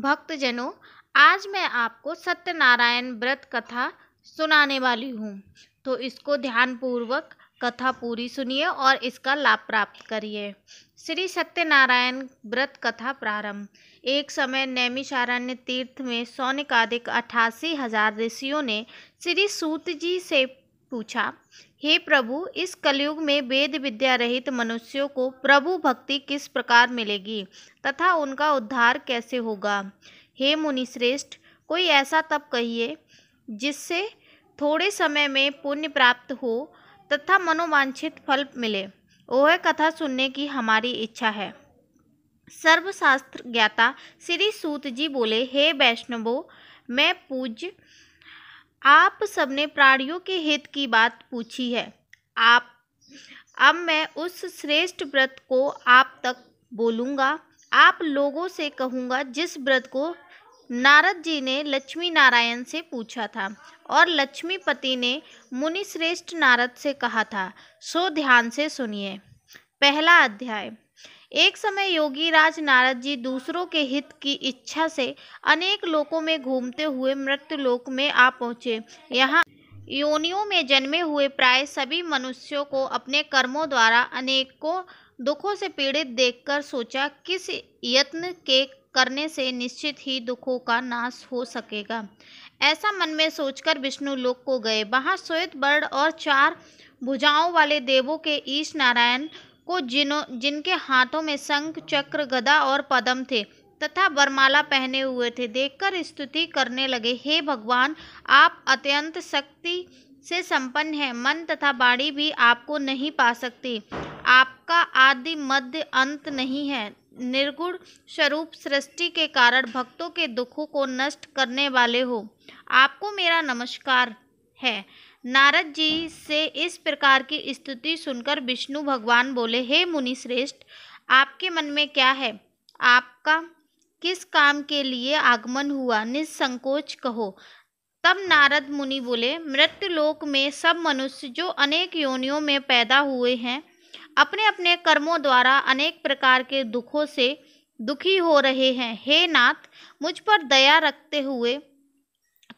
भक्तजनों आज मैं आपको सत्यनारायण व्रत कथा सुनाने वाली हूँ तो इसको ध्यानपूर्वक कथा पूरी सुनिए और इसका लाभ प्राप्त करिए श्री सत्यनारायण व्रत कथा प्रारंभ एक समय नैमिषारण्य तीर्थ में सौनिकाधिक अठासी हजार ऋषियों ने श्री सूत जी से पूछा हे प्रभु इस कलयुग में वेद विद्या रहित मनुष्यों को प्रभु भक्ति किस प्रकार मिलेगी तथा उनका उद्धार कैसे होगा हे मुनिश्रेष्ठ कोई ऐसा तप कहिए जिससे थोड़े समय में पुण्य प्राप्त हो तथा मनोवांछित फल मिले वह कथा सुनने की हमारी इच्छा है सर्वशास्त्र ज्ञाता श्री सूत जी बोले हे वैष्णवो मैं पूज्य आप सबने प्राणियों के हित की बात पूछी है आप अब मैं उस श्रेष्ठ व्रत को आप तक बोलूँगा आप लोगों से कहूँगा जिस व्रत को नारद जी ने लक्ष्मी नारायण से पूछा था और लक्ष्मीपति ने मुनि श्रेष्ठ नारद से कहा था सो ध्यान से सुनिए पहला अध्याय एक समय योगी राज नारद जी दूसरों के हित की इच्छा से अनेक लोकों में घूमते हुए मृत्यु लोक में आ पहुंचे यहाँ योनियों में जन्मे हुए प्राय सभी मनुष्यों को अपने कर्मों द्वारा अनेकों दुखों से पीड़ित देखकर सोचा किस यत्न के करने से निश्चित ही दुखों का नाश हो सकेगा ऐसा मन में सोचकर विष्णु लोक को गए वहाँ श्वेत बर्ड और चार भुजाओं वाले देवों के ईश नारायण को जिनों जिनके हाथों में शंख चक्र गदा और पदम थे तथा बरमाला पहने हुए थे देखकर स्तुति करने लगे हे भगवान आप अत्यंत शक्ति से संपन्न है मन तथा बाड़ी भी आपको नहीं पा सकती आपका आदि मध्य अंत नहीं है निर्गुण स्वरूप सृष्टि के कारण भक्तों के दुखों को नष्ट करने वाले हो आपको मेरा नमस्कार है नारद जी से इस प्रकार की स्तुति सुनकर विष्णु भगवान बोले हे मुनि श्रेष्ठ आपके मन में क्या है आपका किस काम के लिए आगमन हुआ निसंकोच कहो तब नारद मुनि बोले मृत्युलोक में सब मनुष्य जो अनेक योनियों में पैदा हुए हैं अपने अपने कर्मों द्वारा अनेक प्रकार के दुखों से दुखी हो रहे हैं हे नाथ मुझ पर दया रखते हुए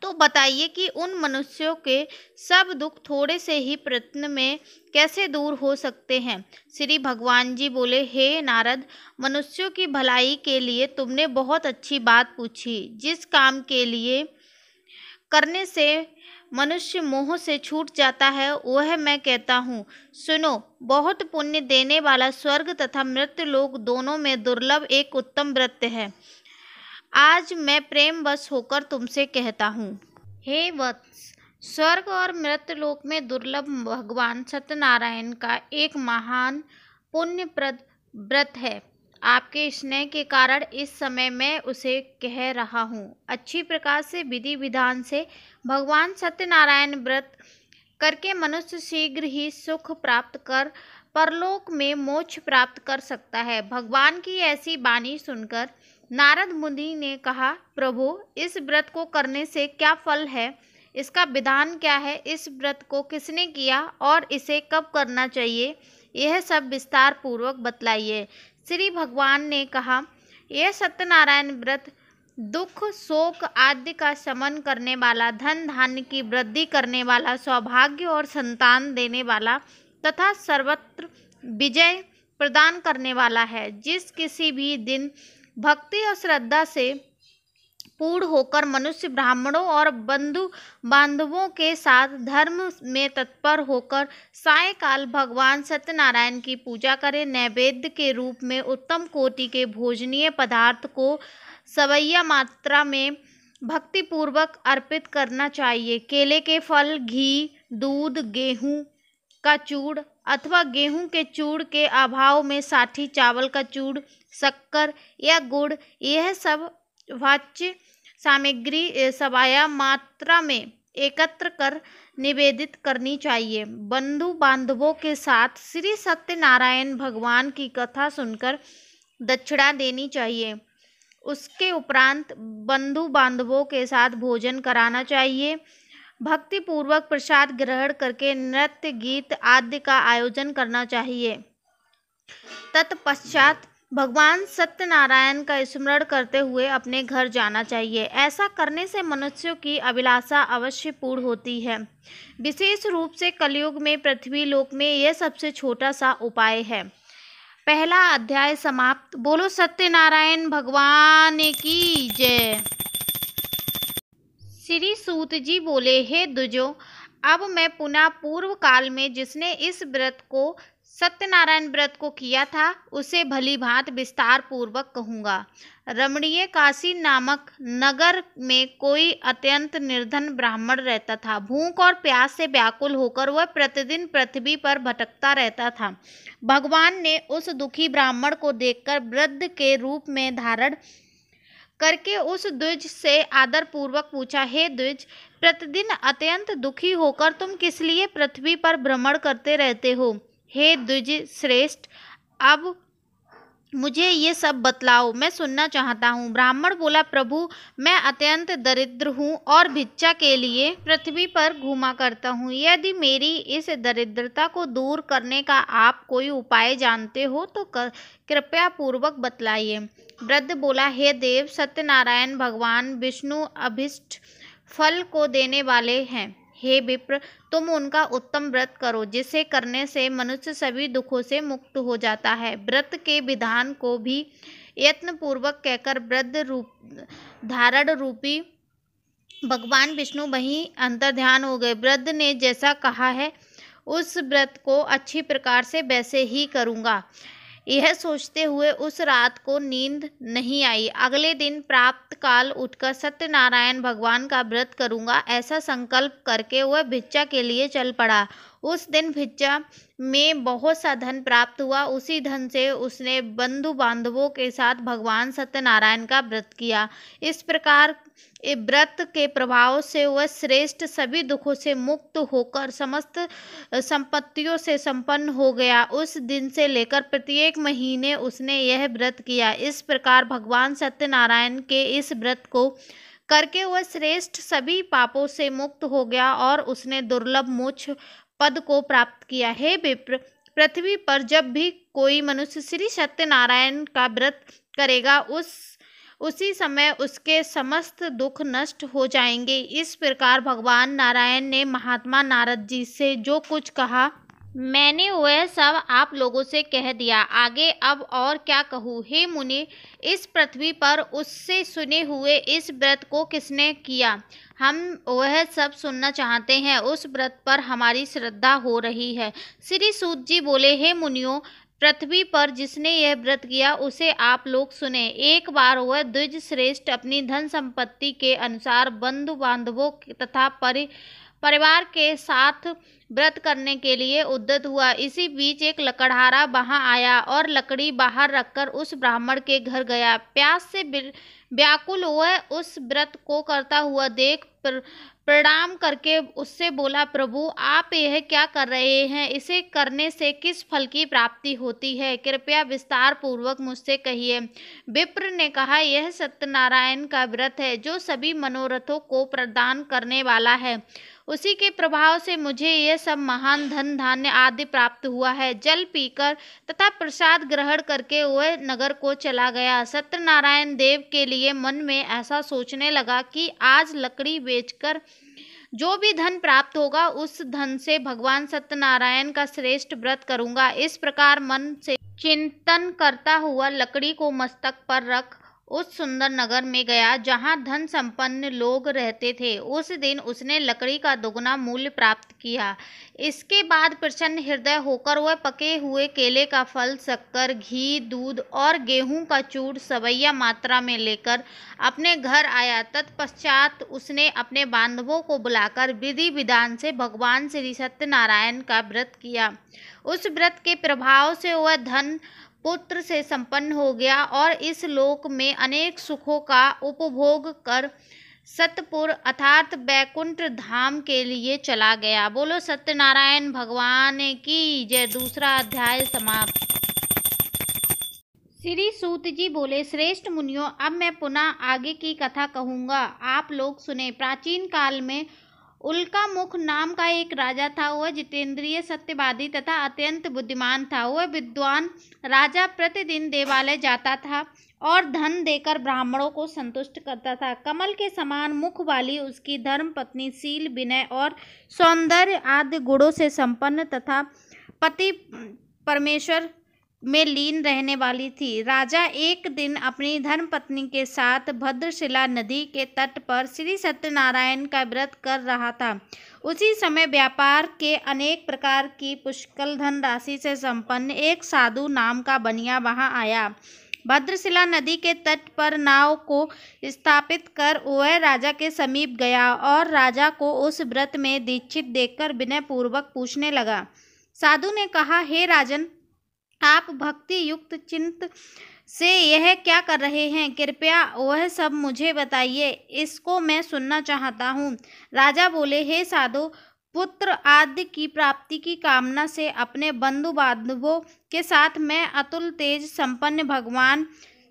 तो बताइए कि उन मनुष्यों के सब दुख थोड़े से ही प्रयत्न में कैसे दूर हो सकते हैं श्री भगवान जी बोले हे नारद मनुष्यों की भलाई के लिए तुमने बहुत अच्छी बात पूछी जिस काम के लिए करने से मनुष्य मोह से छूट जाता है वह मैं कहता हूँ सुनो बहुत पुण्य देने वाला स्वर्ग तथा मृत्यु लोक दोनों में दुर्लभ एक उत्तम व्रत है आज मैं प्रेमवश होकर तुमसे कहता हूँ हे वत्स स्वर्ग और मृतलोक में दुर्लभ भगवान सत्यनारायण का एक महान पुण्यप्रद व्रत है आपके स्नेह के कारण इस समय मैं उसे कह रहा हूँ अच्छी प्रकार से विधि विधान से भगवान सत्यनारायण व्रत करके मनुष्य शीघ्र ही सुख प्राप्त कर परलोक में मोक्ष प्राप्त कर सकता है भगवान की ऐसी बाणी सुनकर नारद मुनि ने कहा प्रभु इस व्रत को करने से क्या फल है इसका विधान क्या है इस व्रत को किसने किया और इसे कब करना चाहिए यह सब विस्तार पूर्वक बतलाइए श्री भगवान ने कहा यह सत्यनारायण व्रत दुख शोक आदि का शमन करने वाला धन धान्य की वृद्धि करने वाला सौभाग्य और संतान देने वाला तथा सर्वत्र विजय प्रदान करने वाला है जिस किसी भी दिन भक्ति और श्रद्धा से पूर्ण होकर मनुष्य ब्राह्मणों और बंधु बांधवों के साथ धर्म में तत्पर होकर सायकाल भगवान सत्यनारायण की पूजा करें नैवेद्य के रूप में उत्तम कोटि के भोजनीय पदार्थ को सवैया मात्रा में भक्तिपूर्वक अर्पित करना चाहिए केले के फल घी दूध गेहूँ का चूड़ अथवा गेहूं के चूड़ के अभाव में साठी चावल का चूड़ शक्कर या गुड़ यह सब वाच्य सामग्री सवाया मात्रा में एकत्र कर निवेदित करनी चाहिए बंधु बांधवों के साथ श्री सत्यनारायण भगवान की कथा सुनकर दक्षिणा देनी चाहिए उसके उपरांत बंधु बांधवों के साथ भोजन कराना चाहिए भक्ति पूर्वक प्रसाद ग्रहण करके नृत्य गीत आदि का आयोजन करना चाहिए तत्पश्चात भगवान सत्यनारायण का स्मरण करते हुए अपने घर जाना चाहिए ऐसा करने से मनुष्यों की अभिलाषा अवश्य पूर्ण होती है विशेष रूप से कलयुग में पृथ्वी लोक में यह सबसे छोटा सा उपाय है पहला अध्याय समाप्त बोलो सत्यनारायण भगवान की जय श्री सूत जी बोले हे दुजो अब मैं पुनः पूर्व काल में जिसने इस व्रत को सत्यनारायण व्रत को किया था उसे भली भांत विस्तार पूर्वक कहूँगा रमणीय काशी नामक नगर में कोई अत्यंत निर्धन ब्राह्मण रहता था भूख और प्यास से व्याकुल होकर वह प्रतिदिन पृथ्वी पर भटकता रहता था भगवान ने उस दुखी ब्राह्मण को देखकर वृद्ध के रूप में धारण करके उस द्विज से आदर पूर्वक पूछा हे द्विज प्रतिदिन अत्यंत दुखी होकर तुम किस लिए पृथ्वी पर भ्रमण करते रहते हो हे द्विज श्रेष्ठ अब मुझे ये सब बतलाओ मैं सुनना चाहता हूँ ब्राह्मण बोला प्रभु मैं अत्यंत दरिद्र हूँ और भिक्षा के लिए पृथ्वी पर घूमा करता हूँ यदि मेरी इस दरिद्रता को दूर करने का आप कोई उपाय जानते हो तो कृपया पूर्वक बतलाइए वृद्ध बोला हे देव सत्यनारायण भगवान विष्णु अभिष्ट फल को देने वाले हैं हे विप्र तुम उनका उत्तम व्रत करो जिसे करने से मनुष्य सभी दुखों से मुक्त हो जाता है व्रत के विधान को भी यत्नपूर्वक कहकर वृद्ध रूप धारण रूपी भगवान विष्णु वहीं अंतर ध्यान हो गए वृद्ध ने जैसा कहा है उस व्रत को अच्छी प्रकार से वैसे ही करूँगा यह सोचते हुए उस रात को नींद नहीं आई अगले दिन प्राप्त काल उठकर सत्यनारायण भगवान का व्रत करूंगा ऐसा संकल्प करके वह भिच्चा के लिए चल पड़ा उस दिन भिच्चा में बहुत सा धन प्राप्त हुआ उसी धन से उसने बंधु बांधवों के साथ भगवान सत्यनारायण का व्रत किया इस प्रकार व्रत के प्रभाव से वह श्रेष्ठ सभी दुखों से मुक्त होकर समस्त संपत्तियों से संपन्न हो गया उस दिन से लेकर प्रत्येक महीने उसने यह व्रत किया इस प्रकार भगवान सत्यनारायण के इस व्रत को करके वह श्रेष्ठ सभी पापों से मुक्त हो गया और उसने दुर्लभ मोक्ष पद को प्राप्त किया हे विप्र पृथ्वी पर जब भी कोई मनुष्य श्री सत्यनारायण का व्रत करेगा उस उसी समय उसके समस्त दुख नष्ट हो जाएंगे इस प्रकार भगवान नारायण ने महात्मा नारद जी से जो कुछ कहा मैंने वह सब आप लोगों से कह दिया आगे अब और क्या कहूँ हे मुनि इस पृथ्वी पर उससे सुने हुए इस व्रत को किसने किया हम वह सब सुनना चाहते हैं उस व्रत पर हमारी श्रद्धा हो रही है श्री सूत जी बोले हे मुनियों पृथ्वी पर जिसने यह व्रत किया उसे आप लोग सुने एक बार वह द्विज श्रेष्ठ अपनी धन संपत्ति के अनुसार बंधु बांधवों तथा परि परिवार के साथ व्रत करने के लिए उद्दत हुआ इसी बीच एक लकड़हारा वहां आया और लकड़ी बाहर रखकर उस ब्राह्मण के घर गया प्यास से व्याकुल हुआ उस व्रत को करता हुआ देख प्रणाम करके उससे बोला प्रभु आप यह क्या कर रहे हैं इसे करने से किस फल की प्राप्ति होती है कृपया विस्तार पूर्वक मुझसे कहिए विप्र ने कहा यह सत्यनारायण का व्रत है जो सभी मनोरथों को प्रदान करने वाला है उसी के प्रभाव से मुझे ये सब महान धन धान्य आदि प्राप्त हुआ है जल पीकर तथा प्रसाद ग्रहण करके वह नगर को चला गया सत्यनारायण देव के लिए मन में ऐसा सोचने लगा कि आज लकड़ी बेचकर जो भी धन प्राप्त होगा उस धन से भगवान सत्यनारायण का श्रेष्ठ व्रत करूंगा इस प्रकार मन से चिंतन करता हुआ लकड़ी को मस्तक पर रख उस सुंदर नगर में गया जहाँ धन संपन्न लोग रहते थे उस दिन उसने लकड़ी का दोगुना मूल्य प्राप्त किया इसके बाद प्रसन्न हृदय होकर वह पके हुए केले का फल शक्कर घी दूध और गेहूं का चूड़ सवैया मात्रा में लेकर अपने घर आया तत्पश्चात उसने अपने बांधवों को बुलाकर विधि विधान से भगवान श्री सत्यनारायण का व्रत किया उस व्रत के प्रभाव से वह धन पुत्र से संपन्न हो गया और इस लोक में अनेक सुखों का उपभोग कर सतपुर अर्थात बैकुंठ धाम के लिए चला गया बोलो सत्यनारायण भगवान की जय दूसरा अध्याय समाप्त श्री सूत जी बोले श्रेष्ठ मुनियों अब मैं पुनः आगे की कथा कहूँगा आप लोग सुने प्राचीन काल में उल्का मुख नाम का एक राजा था वह जितेंद्रिय सत्यवादी तथा अत्यंत बुद्धिमान था वह विद्वान राजा प्रतिदिन देवालय जाता था और धन देकर ब्राह्मणों को संतुष्ट करता था कमल के समान मुख वाली उसकी धर्म पत्नी शील विनय और सौंदर्य आदि गुणों से संपन्न तथा पति परमेश्वर में लीन रहने वाली थी राजा एक दिन अपनी धर्मपत्नी के साथ भद्रशिला नदी के तट पर श्री सत्यनारायण का व्रत कर रहा था उसी समय व्यापार के अनेक प्रकार की पुष्कल धन राशि से संपन्न एक साधु नाम का बनिया वहां आया भद्रशिला नदी के तट पर नाव को स्थापित कर वह राजा के समीप गया और राजा को उस व्रत में दीक्षित देखकर विनय पूर्वक पूछने लगा साधु ने कहा हे राजन आप भक्ति युक्त चिंत से यह क्या कर रहे हैं कृपया वह सब मुझे बताइए इसको मैं सुनना चाहता हूँ राजा बोले हे साधो पुत्र आदि की प्राप्ति की कामना से अपने बंधु बांधवों के साथ मैं अतुल तेज संपन्न भगवान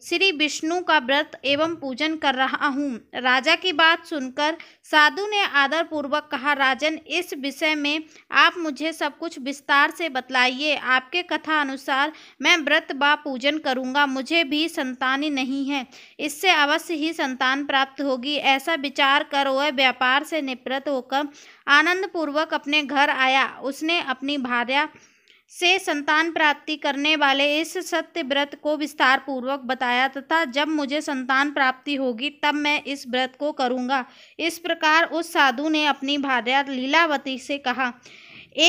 श्री विष्णु का व्रत एवं पूजन कर रहा हूँ राजा की बात सुनकर साधु ने आदर पूर्वक कहा राजन इस विषय में आप मुझे सब कुछ विस्तार से बतलाइए आपके कथा अनुसार मैं व्रत व पूजन करूँगा मुझे भी संतान नहीं है इससे अवश्य ही संतान प्राप्त होगी ऐसा विचार कर वह व्यापार से निवृत्त होकर आनंदपूर्वक अपने घर आया उसने अपनी भार्या से संतान प्राप्ति करने वाले इस सत्य व्रत को विस्तार पूर्वक बताया तथा जब मुझे संतान प्राप्ति होगी तब मैं इस व्रत को करूँगा इस प्रकार उस साधु ने अपनी भार्या लीलावती से कहा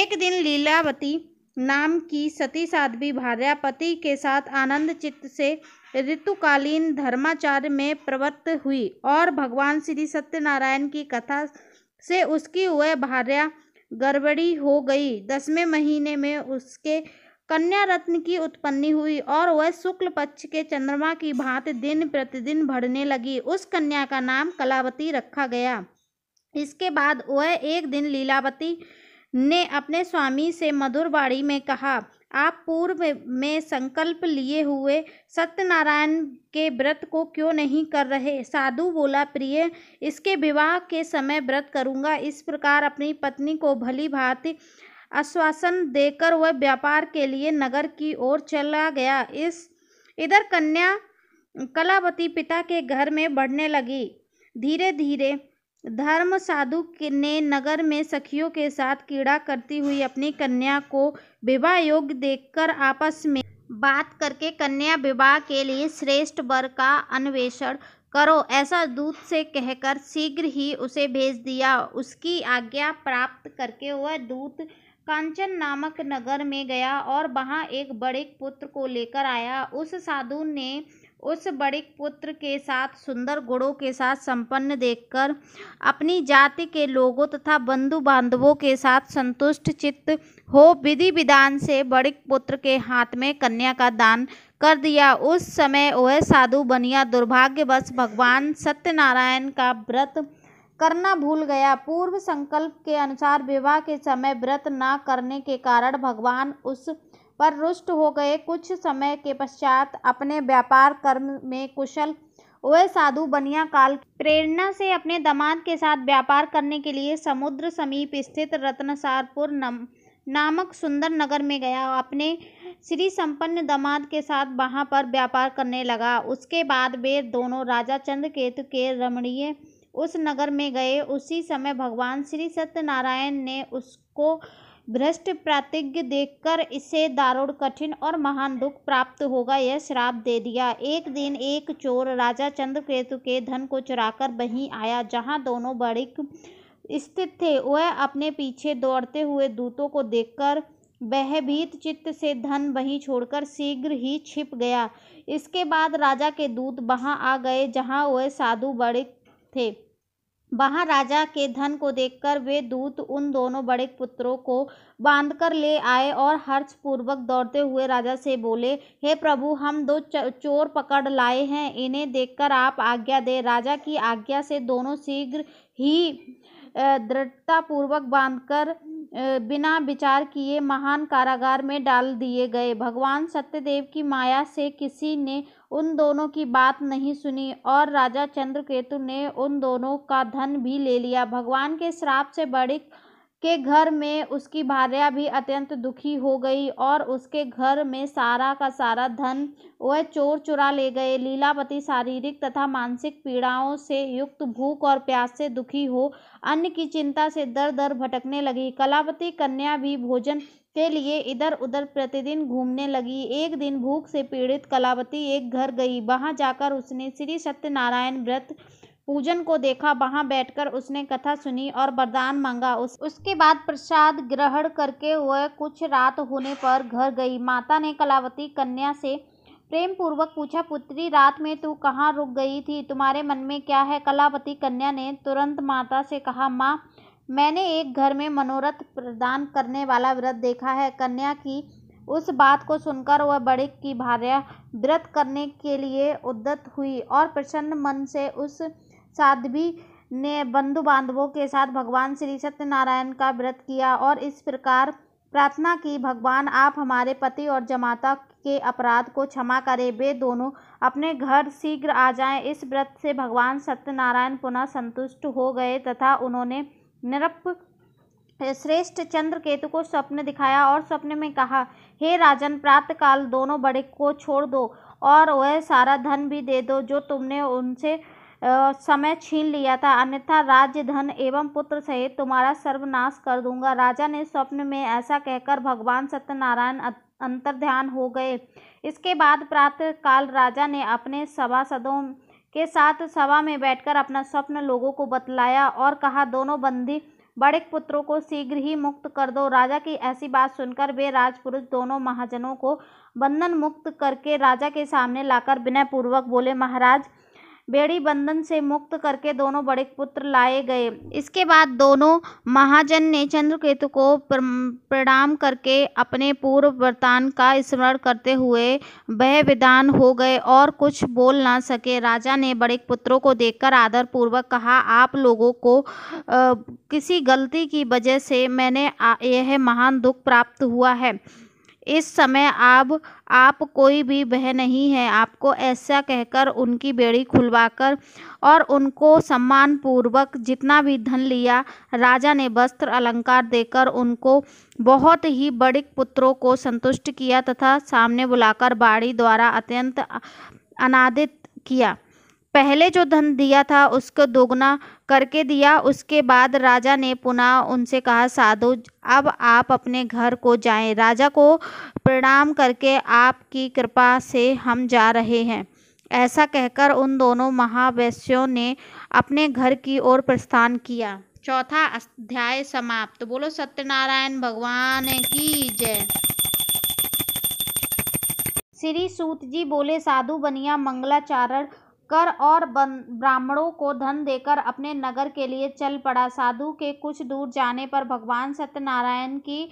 एक दिन लीलावती नाम की सती साध्वी भार्या पति के साथ आनंद चित्त से ऋतुकालीन धर्माचार्य में प्रवृत्त हुई और भगवान श्री सत्यनारायण की कथा से उसकी वह भार्या गड़बड़ी हो गई दसवें महीने में उसके कन्या रत्न की उत्पत्ति हुई और वह शुक्ल पक्ष के चंद्रमा की भांति दिन प्रतिदिन बढ़ने लगी उस कन्या का नाम कलावती रखा गया इसके बाद वह एक दिन लीलावती ने अपने स्वामी से मधुरवाड़ी में कहा आप पूर्व में संकल्प लिए हुए सत्यनारायण के व्रत को क्यों नहीं कर रहे साधु बोला प्रिय इसके विवाह के समय व्रत करूँगा इस प्रकार अपनी पत्नी को भली भांति आश्वासन देकर वह व्यापार के लिए नगर की ओर चला गया इस इधर कन्या कलावती पिता के घर में बढ़ने लगी धीरे धीरे धर्म साधु ने नगर में सखियों के साथ कीड़ा करती हुई अपनी कन्या को विवाह योग्य देखकर आपस में बात करके कन्या विवाह के लिए श्रेष्ठ वर का अन्वेषण करो ऐसा दूत से कहकर शीघ्र ही उसे भेज दिया उसकी आज्ञा प्राप्त करके वह दूत कांचन नामक नगर में गया और वहाँ एक बड़े पुत्र को लेकर आया उस साधु ने उस बड़िक पुत्र के साथ सुंदर गुणों के साथ संपन्न देखकर अपनी जाति के लोगों तथा बंधु बांधवों के साथ संतुष्ट चित्त हो विधि विधान से बड़िक पुत्र के हाथ में कन्या का दान कर दिया उस समय वह साधु बनिया दुर्भाग्यवश भगवान सत्यनारायण का व्रत करना भूल गया पूर्व संकल्प के अनुसार विवाह के समय व्रत न करने के कारण भगवान उस पर रुष्ट हो गए कुछ समय के पश्चात अपने व्यापार कर्म में कुशल वह साधु बनिया काल प्रेरणा से अपने दामाद के साथ व्यापार करने के लिए समुद्र समीप स्थित रत्नसारपुर नम नामक सुंदर नगर में गया अपने श्री संपन्न दामाद के साथ वहाँ पर व्यापार करने लगा उसके बाद वे दोनों राजा चंद्रकेतु के रमणीय उस नगर में गए उसी समय भगवान श्री सत्यनारायण ने उसको भ्रष्ट प्रातिज्ञ देखकर इसे दारुण कठिन और महान दुख प्राप्त होगा यह श्राप दे दिया एक दिन एक चोर राजा चंद्रकेतु के धन को चुराकर वहीं आया जहां दोनों बड़िक स्थित थे वह अपने पीछे दौड़ते हुए दूतों को देखकर वह भीत चित्त से धन वहीं छोड़कर शीघ्र ही छिप गया इसके बाद राजा के दूत वहां आ गए जहां वह साधु बड़िक थे वहां राजा के धन को देखकर वे दूत उन दोनों बड़े पुत्रों को बांधकर ले आए और हर्ष पूर्वक दौड़ते हुए राजा से बोले हे प्रभु हम दो चोर पकड़ लाए हैं इन्हें देखकर आप आज्ञा दे राजा की आज्ञा से दोनों शीघ्र ही दृढ़तापूर्वक बांधकर बिना विचार किए महान कारागार में डाल दिए गए भगवान सत्यदेव की माया से किसी ने उन दोनों की बात नहीं सुनी और राजा चंद्रकेतु ने उन दोनों का धन भी ले लिया भगवान के श्राप से बड़ी के घर में उसकी भार्या भी अत्यंत दुखी हो गई और उसके घर में सारा का सारा धन वह चोर चुरा ले गए लीलावती शारीरिक तथा मानसिक पीड़ाओं से युक्त भूख और प्यास से दुखी हो अन्य की चिंता से दर दर भटकने लगी कलावती कन्या भी भोजन के लिए इधर उधर प्रतिदिन घूमने लगी एक दिन भूख से पीड़ित कलावती एक घर गई वहां जाकर उसने श्री सत्यनारायण व्रत पूजन को देखा वहां बैठकर उसने कथा सुनी और वरदान मांगा उस उसके बाद प्रसाद ग्रहण करके वह कुछ रात होने पर घर गई माता ने कलावती कन्या से प्रेम पूर्वक पूछा पुत्री रात में तू कहाँ रुक गई थी तुम्हारे मन में क्या है कलावती कन्या ने तुरंत माता से कहा माँ मैंने एक घर में मनोरथ प्रदान करने वाला व्रत देखा है कन्या की उस बात को सुनकर वह बड़े की भार्या व्रत करने के लिए उद्दत हुई और प्रसन्न मन से उस साध्वी ने बंधु बांधवों के साथ भगवान श्री सत्यनारायण का व्रत किया और इस प्रकार प्रार्थना की भगवान आप हमारे पति और जमाता के अपराध को क्षमा करें वे दोनों अपने घर शीघ्र आ जाएं इस व्रत से भगवान सत्यनारायण पुनः संतुष्ट हो गए तथा उन्होंने निरप श्रेष्ठ चंद्रकेतु को स्वप्न दिखाया और स्वप्न में कहा हे राजन प्रातः काल दोनों बड़े को छोड़ दो और वह सारा धन भी दे दो जो तुमने उनसे समय छीन लिया था अन्यथा राज्य धन एवं पुत्र सहित तुम्हारा सर्वनाश कर दूंगा राजा ने स्वप्न में ऐसा कहकर भगवान सत्यनारायण अंतर्ध्यान हो गए इसके बाद प्रातः काल राजा ने अपने सभासदों के साथ सभा में बैठकर अपना स्वप्न लोगों को बतलाया और कहा दोनों बंदी बड़े पुत्रों को शीघ्र ही मुक्त कर दो राजा की ऐसी बात सुनकर वे राजपुरुष दोनों महाजनों को बंधन मुक्त करके राजा के सामने लाकर विनयपूर्वक बोले महाराज बेड़ी बंधन से मुक्त करके दोनों बड़े पुत्र लाए गए इसके बाद दोनों महाजन ने चंद्रकेतु को प्रणाम करके अपने पूर्व वरतान का स्मरण करते हुए वह विदान हो गए और कुछ बोल ना सके राजा ने बड़े पुत्रों को देखकर आदर पूर्वक कहा आप लोगों को आ, किसी गलती की वजह से मैंने यह महान दुख प्राप्त हुआ है इस समय अब आप कोई भी बह नहीं है आपको ऐसा कहकर उनकी बेड़ी खुलवाकर और उनको सम्मान पूर्वक जितना भी धन लिया राजा ने वस्त्र अलंकार देकर उनको बहुत ही बड़े पुत्रों को संतुष्ट किया तथा सामने बुलाकर बाड़ी द्वारा अत्यंत अनादित किया पहले जो धन दिया था उसको दोगुना करके दिया उसके बाद राजा ने पुनः उनसे कहा साधु अब आप अपने घर को जाएं राजा को प्रणाम करके आपकी कृपा से हम जा रहे हैं ऐसा कहकर उन दोनों महावैश्यों ने अपने घर की ओर प्रस्थान किया चौथा अध्याय समाप्त तो बोलो सत्यनारायण भगवान की जय श्री सूत जी बोले साधु बनिया मंगलाचारण कर और ब्राह्मणों को धन देकर अपने नगर के लिए चल पड़ा साधु के कुछ दूर जाने पर भगवान सत्यनारायण की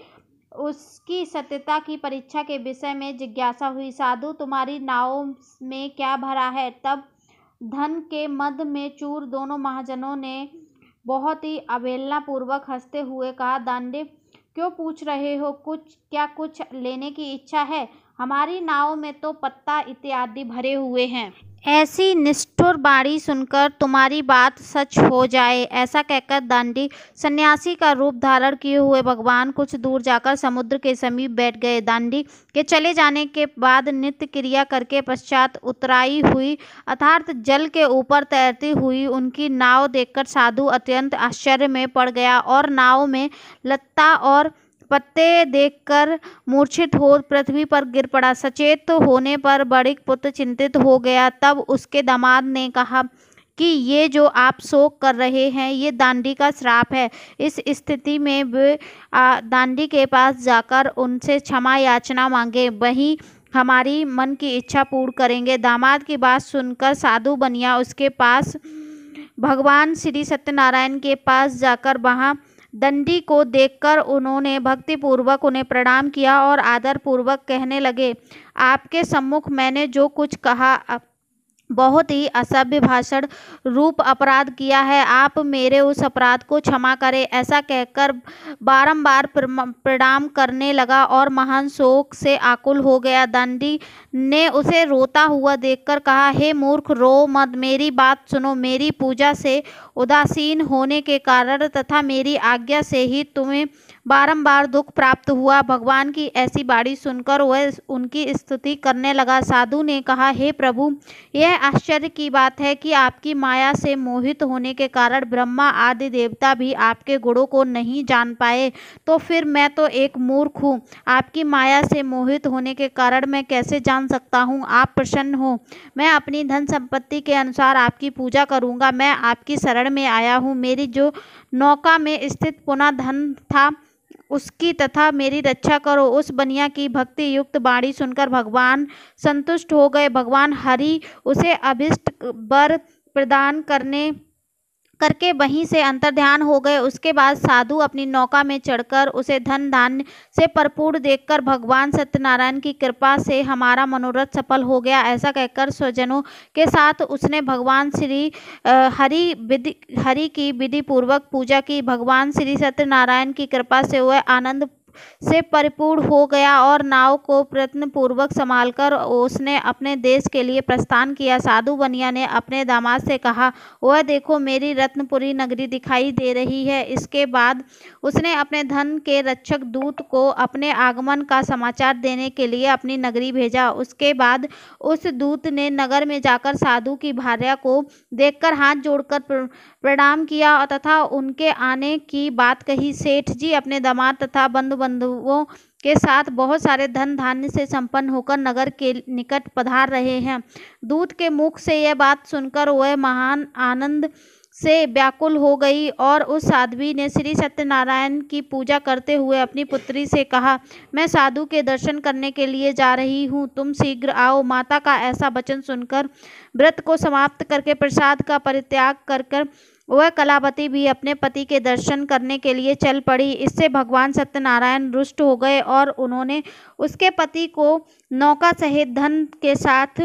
उसकी सत्यता की परीक्षा के विषय में जिज्ञासा हुई साधु तुम्हारी नाव में क्या भरा है तब धन के मद में चूर दोनों महाजनों ने बहुत ही अवहेलनापूर्वक हंसते हुए कहा दांडे क्यों पूछ रहे हो कुछ क्या कुछ लेने की इच्छा है हमारी नाव में तो पत्ता इत्यादि भरे हुए हैं ऐसी निष्ठुर बाड़ी सुनकर तुम्हारी बात सच हो जाए ऐसा कहकर दांडी सन्यासी का रूप धारण किए हुए भगवान कुछ दूर जाकर समुद्र के समीप बैठ गए दांडी के चले जाने के बाद नित्य क्रिया करके पश्चात उतराई हुई अर्थात जल के ऊपर तैरती हुई उनकी नाव देखकर साधु अत्यंत आश्चर्य में पड़ गया और नाव में लत्ता और पत्ते देखकर मूर्छित हो पृथ्वी पर गिर पड़ा सचेत होने पर बड़िक पुत्र चिंतित हो गया तब उसके दामाद ने कहा कि ये जो आप शोक कर रहे हैं ये दांडी का श्राप है इस स्थिति में वे दांडी के पास जाकर उनसे क्षमा याचना मांगे वहीं हमारी मन की इच्छा पूर्ण करेंगे दामाद की बात सुनकर साधु बनिया उसके पास भगवान श्री सत्यनारायण के पास जाकर वहाँ दंडी को देखकर उन्होंने भक्तिपूर्वक उन्हें प्रणाम किया और आदरपूर्वक कहने लगे आपके सम्मुख मैंने जो कुछ कहा बहुत ही असभ्य भाषण रूप अपराध किया है आप मेरे उस अपराध को क्षमा करें ऐसा कहकर बारंबार प्रणाम करने लगा और महान शोक से आकुल हो गया दंडी ने उसे रोता हुआ देखकर कहा हे मूर्ख रो मत मेरी बात सुनो मेरी पूजा से उदासीन होने के कारण तथा मेरी आज्ञा से ही तुम्हें बारंबार दुख प्राप्त हुआ भगवान की ऐसी बाड़ी सुनकर वह उनकी स्तुति करने लगा साधु ने कहा हे प्रभु यह आश्चर्य की बात है कि आपकी माया से मोहित होने के कारण ब्रह्मा आदि देवता भी आपके गुणों को नहीं जान पाए तो फिर मैं तो एक मूर्ख हूँ आपकी माया से मोहित होने के कारण मैं कैसे जान सकता हूँ आप प्रसन्न हो मैं अपनी धन संपत्ति के अनुसार आपकी पूजा करूँगा मैं आपकी शरण में आया हूँ मेरी जो नौका में स्थित पुनः धन था उसकी तथा मेरी रक्षा करो उस बनिया की भक्ति युक्त बाणी सुनकर भगवान संतुष्ट हो गए भगवान हरि उसे अभिष्ट बर प्रदान करने करके वहीं से अंतर्ध्यान हो गए उसके बाद साधु अपनी नौका में चढ़कर उसे धन धान्य से परपूर देखकर भगवान सत्यनारायण की कृपा से हमारा मनोरथ सफल हो गया ऐसा कहकर स्वजनों के साथ उसने भगवान श्री हरि विधि हरि की विधि पूर्वक पूजा की भगवान श्री सत्यनारायण की कृपा से वह आनंद से परिपूर्ण हो गया और नाव को प्रयत्नपूर्वक संभालकर उसने अपने देश के लिए प्रस्थान किया साधु बनिया ने अपने दामाद से कहा वह देखो मेरी रत्नपुरी नगरी दिखाई दे रही है इसके बाद उसने अपने धन के रक्षक दूत को अपने आगमन का समाचार देने के लिए अपनी नगरी भेजा उसके बाद उस दूत ने नगर में जाकर साधु की भार्या को देखकर हाथ जोड़कर प्रणाम किया तथा उनके आने की बात कही सेठ जी अपने दामाद तथा बंधु बंधुओं के साथ बहुत सारे धन धान्य से संपन्न होकर नगर के निकट पधार रहे हैं दूत के मुख से यह बात सुनकर वह महान आनंद से व्याकुल हो गई और उस साध्वी ने श्री सत्यनारायण की पूजा करते हुए अपनी पुत्री से कहा मैं साधु के दर्शन करने के लिए जा रही हूँ तुम शीघ्र आओ माता का ऐसा वचन सुनकर व्रत को समाप्त करके प्रसाद का परित्याग कर कर वह कलावती भी अपने पति के दर्शन करने के लिए चल पड़ी इससे भगवान सत्यनारायण रुष्ट हो गए और उन्होंने उसके पति को नौका सहित धन के साथ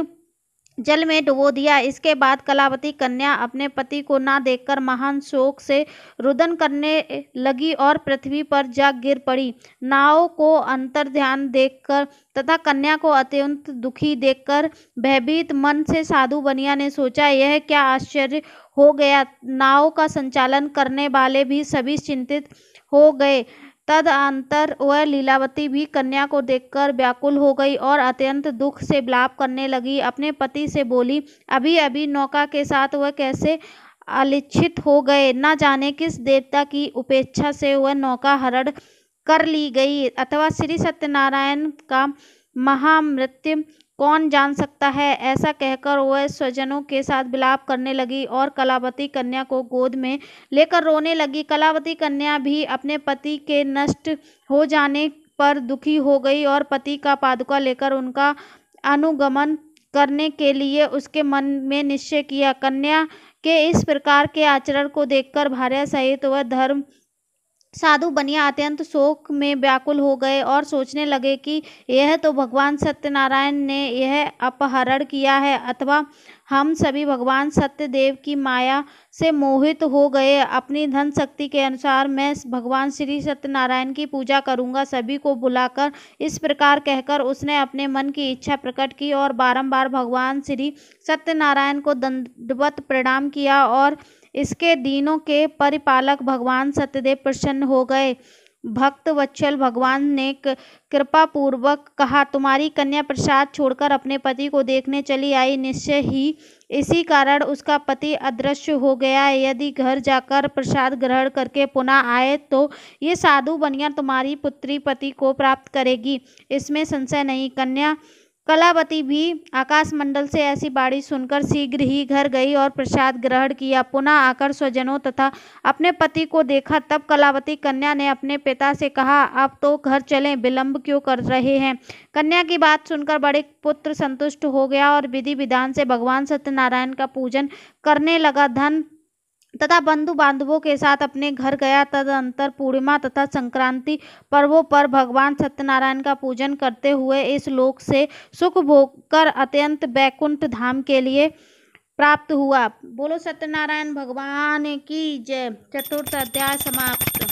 जल में डुबो दिया इसके बाद कलावती कन्या अपने पति को न देखकर महान शोक से रुदन करने लगी और पृथ्वी पर जा गिर पड़ी नाव को अंतर ध्यान देखकर तथा कन्या को अत्यंत दुखी देखकर भयभीत मन से साधु बनिया ने सोचा यह क्या आश्चर्य हो गया नाव का संचालन करने वाले भी सभी चिंतित हो गए तदनंतर वह लीलावती भी कन्या को देखकर व्याकुल हो गई और अत्यंत दुख से बिलाप करने लगी अपने पति से बोली अभी अभी नौका के साथ वह कैसे अलिच्छित हो गए न जाने किस देवता की उपेक्षा से वह नौका हरण कर ली गई अथवा श्री सत्यनारायण का महामृत्यु कौन जान सकता है ऐसा कहकर वह स्वजनों के साथ विलाप करने लगी और कलावती कन्या को गोद में लेकर रोने लगी कलावती कन्या भी अपने पति के नष्ट हो जाने पर दुखी हो गई और पति का पादुका लेकर उनका अनुगमन करने के लिए उसके मन में निश्चय किया कन्या के इस प्रकार के आचरण को देखकर भार्य सहित वह धर्म साधु बनिया अत्यंत तो शोक में व्याकुल हो गए और सोचने लगे कि यह तो भगवान सत्यनारायण ने यह अपहरण किया है अथवा हम सभी भगवान सत्यदेव की माया से मोहित हो गए अपनी धन शक्ति के अनुसार मैं भगवान श्री सत्यनारायण की पूजा करूंगा सभी को बुलाकर इस प्रकार कहकर उसने अपने मन की इच्छा प्रकट की और बारंबार भगवान श्री सत्यनारायण को दंडवत प्रणाम किया और इसके दिनों के परिपालक भगवान सत्यदेव प्रसन्न हो गए भक्त वत्सल भगवान ने कृपा पूर्वक कहा तुम्हारी कन्या प्रसाद छोड़कर अपने पति को देखने चली आई निश्चय ही इसी कारण उसका पति अदृश्य हो गया है यदि घर जाकर प्रसाद ग्रहण करके पुनः आए तो ये साधु बनिया तुम्हारी पुत्री पति को प्राप्त करेगी इसमें संशय नहीं कन्या कलावती भी आकाशमंडल से ऐसी बाड़ी सुनकर शीघ्र ही घर गई और प्रसाद ग्रहण किया पुनः आकर स्वजनों तथा अपने पति को देखा तब कलावती कन्या ने अपने पिता से कहा आप तो घर चलें विलंब क्यों कर रहे हैं कन्या की बात सुनकर बड़े पुत्र संतुष्ट हो गया और विधि विधान से भगवान सत्यनारायण का पूजन करने लगा धन तथा बंधु बांधवों के साथ अपने घर गया तदंतर पूर्णिमा तथा संक्रांति पर्वों पर भगवान सत्यनारायण का पूजन करते हुए इस लोक से सुख भोग कर अत्यंत बैकुंठ धाम के लिए प्राप्त हुआ बोलो सत्यनारायण भगवान की जय चतुर्थ अध्याय समाप्त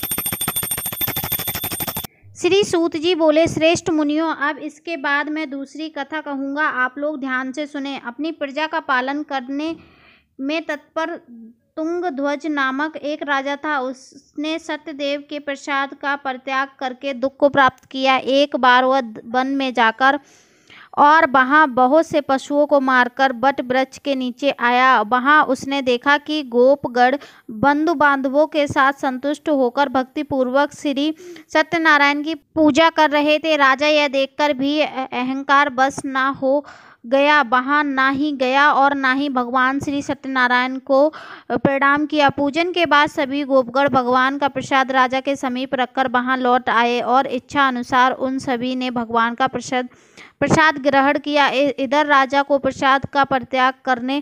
श्री सूत जी बोले श्रेष्ठ मुनियों अब इसके बाद मैं दूसरी कथा कहूँगा आप लोग ध्यान से सुने अपनी प्रजा का पालन करने में तत्पर तुंगध्वज नामक एक राजा था उसने सत्यदेव के प्रसाद का परित्याग करके दुख को प्राप्त किया एक बार वह वन में जाकर और वहाँ बहुत से पशुओं को मारकर बट वृक्ष के नीचे आया वहाँ उसने देखा कि गोपगढ़ बंधु बांधवों के साथ संतुष्ट होकर भक्तिपूर्वक श्री सत्यनारायण की पूजा कर रहे थे राजा यह देखकर भी अहंकार बस ना हो गया वहाँ ना ही गया और ना ही भगवान श्री सत्यनारायण को प्रणाम किया पूजन के बाद सभी गोपगढ़ भगवान का प्रसाद राजा के समीप रखकर वहाँ लौट आए और इच्छा अनुसार उन सभी ने भगवान का प्रसाद प्रसाद ग्रहण किया इधर राजा को प्रसाद का परित्याग करने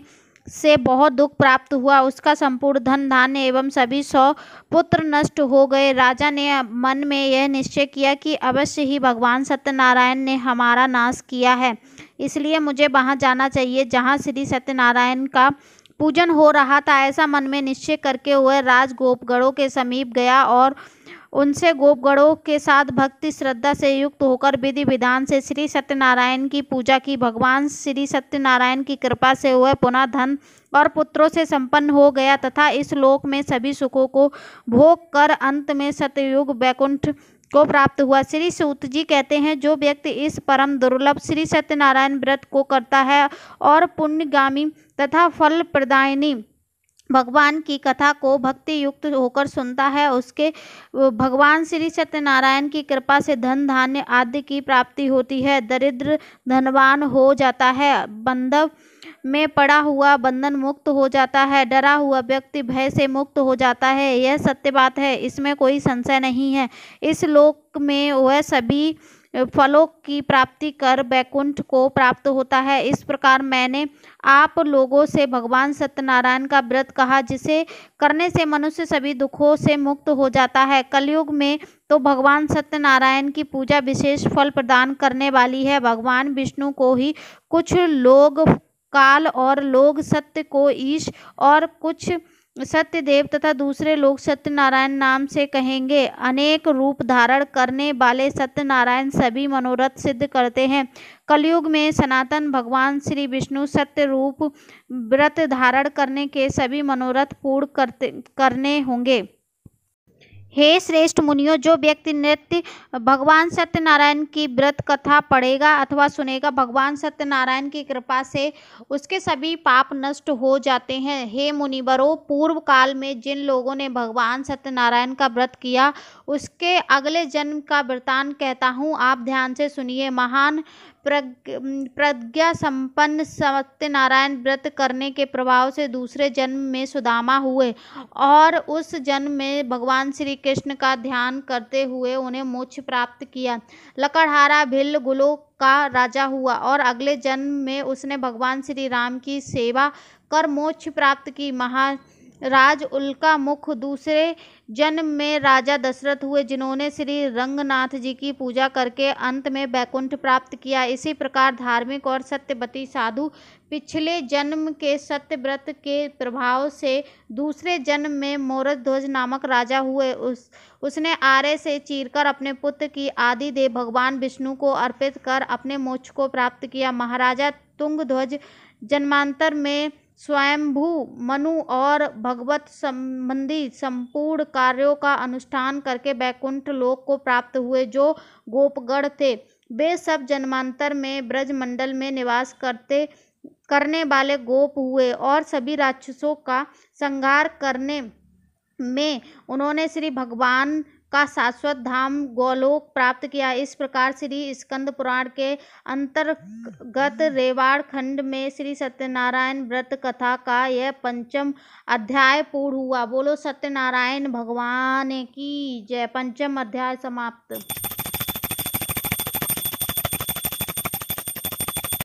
से बहुत दुख प्राप्त हुआ उसका संपूर्ण धन धान्य एवं सभी सौ पुत्र नष्ट हो गए राजा ने मन में यह निश्चय किया कि अवश्य ही भगवान सत्यनारायण ने हमारा नाश किया है इसलिए मुझे वहाँ जाना चाहिए जहाँ श्री सत्यनारायण का पूजन हो रहा था ऐसा मन में निश्चय करके हुए राज गोपगढ़ों के समीप गया और उनसे गोपगढ़ों के साथ भक्ति श्रद्धा से युक्त होकर विधि विधान से श्री सत्यनारायण की पूजा की भगवान श्री सत्यनारायण की कृपा से वह पुनः धन और पुत्रों से संपन्न हो गया तथा इस लोक में सभी सुखों को भोग कर अंत में सतयुग वैकुंठ को प्राप्त हुआ श्री सूत जी कहते हैं जो व्यक्ति इस परम दुर्लभ श्री सत्यनारायण व्रत को करता है और पुण्यगामी तथा फल प्रदायनी भगवान की कथा को भक्ति युक्त होकर सुनता है उसके भगवान श्री सत्यनारायण की कृपा से धन धान्य आदि की प्राप्ति होती है दरिद्र धनवान हो जाता है बंधव में पड़ा हुआ बंधन मुक्त हो जाता है डरा हुआ व्यक्ति भय से मुक्त हो जाता है यह सत्य बात है इसमें कोई संशय नहीं है इस लोक में वह सभी फलों की प्राप्ति कर बैकुंठ को प्राप्त होता है इस प्रकार मैंने आप लोगों से भगवान सत्यनारायण का व्रत कहा जिसे करने से मनुष्य सभी दुखों से मुक्त हो जाता है कलयुग में तो भगवान सत्यनारायण की पूजा विशेष फल प्रदान करने वाली है भगवान विष्णु को ही कुछ लोग काल और लोग सत्य को ईश और कुछ सत्य देव तथा दूसरे लोग सत्यनारायण नाम से कहेंगे अनेक रूप धारण करने वाले सत्यनारायण सभी मनोरथ सिद्ध करते हैं कलयुग में सनातन भगवान श्री विष्णु सत्य रूप व्रत धारण करने के सभी मनोरथ पूर्ण करते करने होंगे हे श्रेष्ठ मुनियों जो व्यक्ति नृत्य भगवान सत्यनारायण की व्रत कथा पढ़ेगा अथवा सुनेगा भगवान सत्यनारायण की कृपा से उसके सभी पाप नष्ट हो जाते हैं हे मुनिवरो पूर्व काल में जिन लोगों ने भगवान सत्यनारायण का व्रत किया उसके अगले जन्म का वृतान कहता हूँ आप ध्यान से सुनिए महान प्रज्ञा संपन्न सत्यनारायण व्रत करने के प्रभाव से दूसरे जन्म में सुदामा हुए और उस जन्म में भगवान श्री कृष्ण का ध्यान करते हुए उन्हें मोक्ष प्राप्त किया लकड़हारा भिल्ल गुलो का राजा हुआ और अगले जन्म में उसने भगवान श्री राम की सेवा कर मोक्ष प्राप्त की महा राज उल्का मुख दूसरे जन्म में राजा दशरथ हुए जिन्होंने श्री रंगनाथ जी की पूजा करके अंत में वैकुंठ प्राप्त किया इसी प्रकार धार्मिक और सत्यवती साधु पिछले जन्म के सत्यव्रत के प्रभाव से दूसरे जन्म में ध्वज नामक राजा हुए उस उसने आर्य से चीरकर अपने पुत्र की आदि देव भगवान विष्णु को अर्पित कर अपने मोक्ष को प्राप्त किया महाराजा तुंगध्वज जन्मांतर में स्वयंभू मनु और भगवत संबंधी संपूर्ण कार्यों का अनुष्ठान करके वैकुंठ लोक को प्राप्त हुए जो गोपगढ़ थे वे सब जन्मांतर में ब्रजमंडल में निवास करते करने वाले गोप हुए और सभी राक्षसों का संहार करने में उन्होंने श्री भगवान का शाश्वत धाम गोलोक प्राप्त किया इस प्रकार श्री स्कंद पुराण के अंतर्गत रेवाड़ खंड में श्री सत्यनारायण व्रत कथा का यह पंचम अध्याय पूर्ण हुआ बोलो सत्यनारायण भगवान की जय पंचम अध्याय समाप्त